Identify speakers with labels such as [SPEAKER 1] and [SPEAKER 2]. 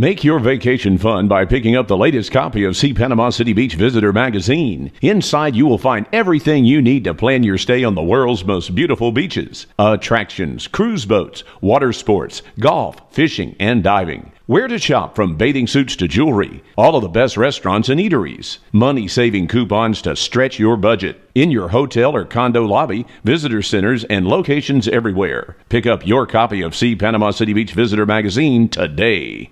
[SPEAKER 1] Make your vacation fun by picking up the latest copy of See Panama City Beach Visitor magazine. Inside, you will find everything you need to plan your stay on the world's most beautiful beaches attractions, cruise boats, water sports, golf, fishing, and diving. Where to shop from bathing suits to jewelry, all of the best restaurants and eateries, money saving coupons to stretch your budget. In your hotel or condo lobby, visitor centers, and locations everywhere. Pick up your copy of See Panama City Beach Visitor magazine today.